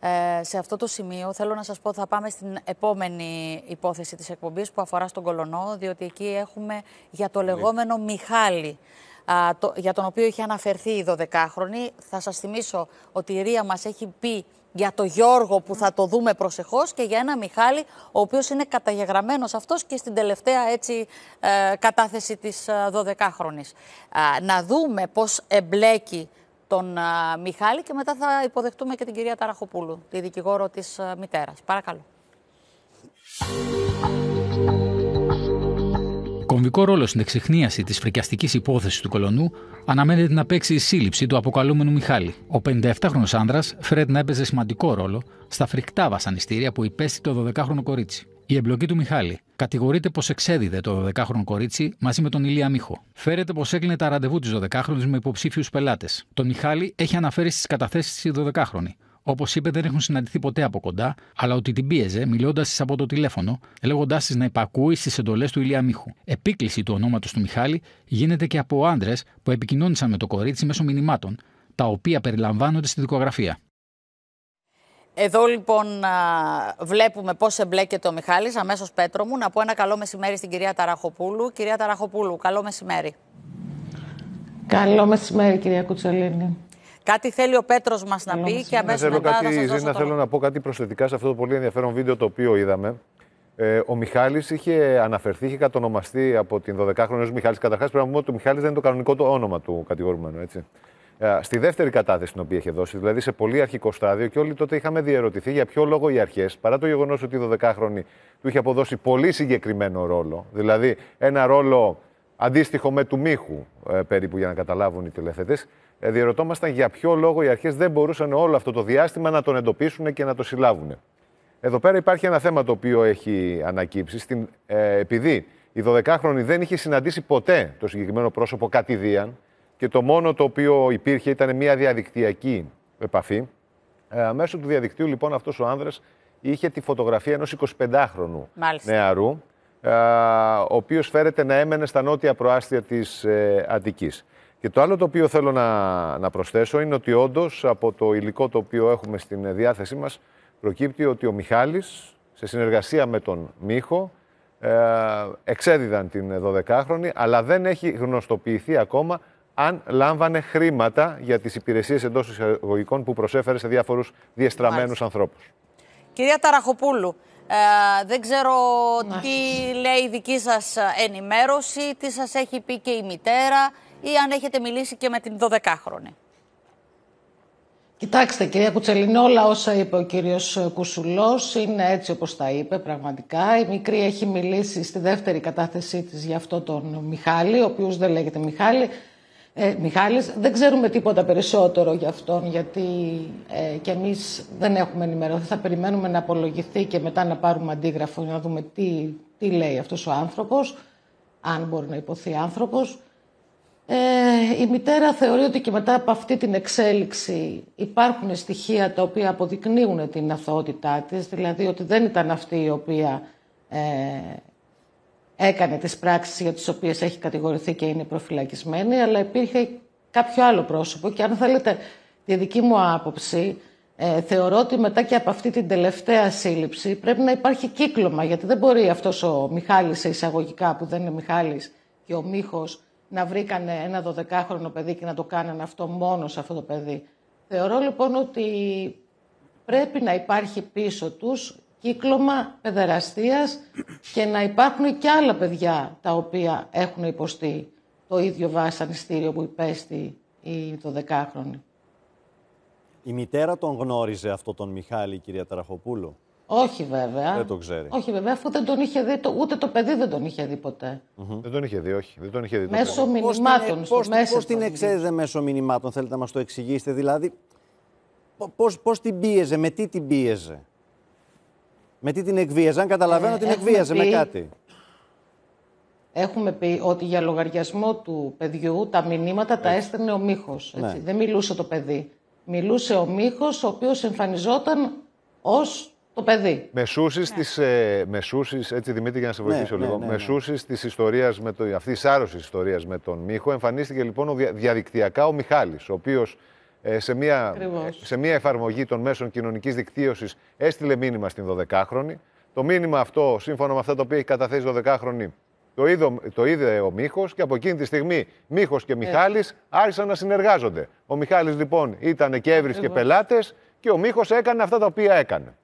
ε, σε αυτό το σημείο θέλω να σας πω θα πάμε στην επόμενη υπόθεση της εκπομπής που αφορά στον Κολονό, διότι εκεί έχουμε για το ναι. λεγόμενο Μιχάλη. Α, το, για τον οποίο είχε αναφερθεί η 12χρονη. Θα σας θυμίσω ότι η Ρία μας έχει πει για το Γιώργο που θα το δούμε προσεχώς και για ένα Μιχάλη ο οποίος είναι καταγεγραμμένος αυτός και στην τελευταία έτσι ε, κατάθεση της 12χρονης. Ε, να δούμε πώς εμπλέκει τον Μιχάλη και μετά θα υποδεχτούμε και την κυρία Ταραχοπούλου, τη δικηγόρο της μητέρας. Παρακαλώ. Κομβικό ρόλο στην εξεχνίαση της φρικιαστικής υπόθεσης του κολονού αναμένεται να παίξει η σύλληψη του αποκαλούμενου Μιχάλη. Ο 57χρονο άνδρας φρέτει να έπαιζε σημαντικό ρόλο στα φρικτά βασανιστήρια που υπέστη το 12χρονο κορίτσι. Η εμπλοκή του Μιχάλη. Κατηγορείται πως εξέδιδε το 12χρονο κορίτσι μαζί με τον Ηλία Μίχο. Φέρεται πως έκλεινε τα ραντεβού της 12χρονη με υποψήφιους πελάτες. Το Μιχάλη έχει αναφέρει στις καταθέσεις τη 12χρονη. Όπως είπε, δεν έχουν συναντηθεί ποτέ από κοντά, αλλά ότι την πίεζε μιλώντας της από το τηλέφωνο, λέγοντάς της να υπακούει στις εντολές του Ηλία Μίχου. Επίκληση του ονόματος του Μιχάλη γίνεται και από άντρες που επικοινώνησαν με το κορίτσι μέσω μηνυμάτων, τα οποία περιλαμβάνονται στη δικογραφία. Εδώ λοιπόν βλέπουμε πώς εμπλέκεται ο Μιχάλης, αμέσως Πέτρο μου, να πω ένα καλό μεσημέρι στην κυρία Ταραχοπούλου. Κυρία Ταραχοπούλου, καλό μεσημέρι. Καλό μεσημέρι κυρία Κουτσολίνη. Κάτι θέλει ο Πέτρος μας να πει και αμέσω μετά κάτι, θα σας δώσω θέλω να πω κάτι προσθετικά σε αυτό το πολύ ενδιαφέρον βίντεο το οποίο είδαμε. Ε, ο Μιχάλης είχε αναφερθεί, είχε κατονομαστεί από την 12χρονη ως Μιχάλης. Καταρχάς, πρέπει να πούμε ότι ο Μιχάλης δεν είναι το κανονικό το όνομα του κατηγορούμενου. Έτσι. Ε, στη δεύτερη κατάθεση την οποία είχε δώσει, δηλαδή σε πολύ αρχικό στάδιο, και όλοι τότε είχαμε διαρωτηθεί για ποιο λόγο οι αρχές, παρά το γεγονός ότι η 12χρονη του είχε αποδώσει πολύ συγκεκριμένο ρόλο, δηλαδή ένα ρόλο αντίστοιχο με του μύχου, ε, περίπου για να καταλάβουν οι τηλεθετές, ε, διαρωτόμασταν για ποιο λόγο οι αρχές δεν μπορούσαν όλο αυτό το διάστημα να τον εντοπίσουν και να το συλλάβουν. Εδώ πέρα υπάρχει ένα θέμα το οποίο έχει ανακύψει. Στην, ε, επειδή η 12χρονη δεν είχε συναντήσει ποτέ το συγκεκριμένο πρόσωπο κατηδίαν, και το μόνο το οποίο υπήρχε ήταν μια διαδικτυακή επαφή. Ε, μέσω του διαδικτύου λοιπόν αυτός ο άνδρας είχε τη φωτογραφία ενός 25χρονου Μάλιστα. νεαρού, ε, ο οποίος φέρεται να έμενε στα νότια προάστια της ε, Και το άλλο το οποίο θέλω να, να προσθέσω είναι ότι όντως από το υλικό το οποίο έχουμε στην διάθεσή μας προκύπτει ότι ο Μιχάλης σε συνεργασία με τον Μίχο ε, εξέδιδαν την 12χρονη αλλά δεν έχει γνωστοποιηθεί ακόμα αν λάμβανε χρήματα για τις υπηρεσίες εντός εισαγωγικών που προσέφερε σε διάφορους διεστραμμένους ανθρώπου. ανθρώπους. Κυρία Ταραχοπούλου, ε, δεν ξέρω τι λέει η δική σας ενημέρωση, τι σας έχει πει και η μητέρα ή αν έχετε μιλήσει και με την 12χρονη. Κοιτάξτε κυρία Κουτσελίνη, όλα όσα είπε ο κύριος Κουσουλός είναι έτσι όπως τα είπε πραγματικά. Η μικρή έχει μιλήσει στη δεύτερη κατάθεσή της για αυτό τον Μιχάλη, ο οποίος δεν λέγεται Μιχάλη ε, Μιχάλης. Δεν ξέρουμε τίποτα περισσότερο για αυτόν, γιατί ε, και εμείς δεν έχουμε ενημερωθεί. Θα περιμένουμε να απολογηθεί και μετά να πάρουμε αντίγραφο για να δούμε τι, τι λέει αυτός ο άνθρωπος, αν μπορεί να υποθεί άνθρωπος. Ε, η μητέρα θεωρεί ότι και μετά από αυτή την εξέλιξη υπάρχουν στοιχεία τα οποία αποδεικνύουν την αθωότητά της, δηλαδή ότι δεν ήταν αυτή η οποία ε, έκανε τις πράξεις για τις οποίες έχει κατηγορηθεί και είναι προφυλακισμένη, αλλά υπήρχε κάποιο άλλο πρόσωπο και αν θέλετε τη δική μου άποψη, ε, θεωρώ ότι μετά και από αυτή την τελευταία σύλληψη πρέπει να υπάρχει κύκλωμα, γιατί δεν μπορεί αυτός ο Μιχάλης σε εισαγωγικά που δεν είναι Μιχάλης και ο Μίχος να βρήκανε ένα 12χρονο παιδί και να το κάνανε αυτό μόνο σε αυτό το παιδί. Θεωρώ λοιπόν ότι πρέπει να υπάρχει πίσω τους κύκλωμα παιδεραστίας και να υπάρχουν και άλλα παιδιά τα οποία έχουν υποστεί το ίδιο βασανιστήριο που υπέστη η, το 10χρονη. Η μητέρα τον γνώριζε αυτό τον Μιχάλη, η κυρία Τραχοπούλου. Όχι βέβαια. Δεν το ξέρει. Όχι βέβαια, αφού δεν τον είχε δει, ούτε το παιδί δεν τον είχε δει ποτέ. Δεν τον είχε δει, όχι. Δεν τον είχε δει μέσω μηνυμάτων. Ε- Πώ την εξέζε μέσω μηνυμάτων, θέλετε να μας το εξηγήσετε, δηλαδή. Πώ την πίεζε, με τι την πίεζε. Με τι την εκβίαζαν. αν καταλαβαίνω ε, την εκβίαζε με κάτι. Έχουμε πει ότι για λογαριασμό του παιδιού τα μηνύματα τα έστελνε ο Μίχος. Ναι. Δεν μιλούσε το παιδί. Μιλούσε ο μύχο, ο οποίος εμφανιζόταν ως το παιδί. Μεσούσει ναι. της. Ε, έτσι Δημήτρη, για να σε ναι, βοηθήσω ναι, λίγο. Ναι, της ιστορίας, αυτής της άρρωσης ιστορίας με τον Μίχο, εμφανίστηκε λοιπόν ο, διαδικτυακά ο Μιχάλης, ο οποίος ε, σε μια, σε μια εφαρμογή των μέσων κοινωνικής δικτύωσης έστειλε μήνυμα στην 12χρονη. Το μήνυμα αυτό, σύμφωνα με αυτά τα οποία έχει καταθέσει η 12χρονη, το, είδε, το είδε ο Μίχος και από εκείνη τη στιγμή Μίχος και Μιχάλης άρχισαν να συνεργάζονται. Ο Μιχάλης λοιπόν ήταν και έβρισκε πελάτες και ο Μίχος έκανε αυτά τα οποία έκανε.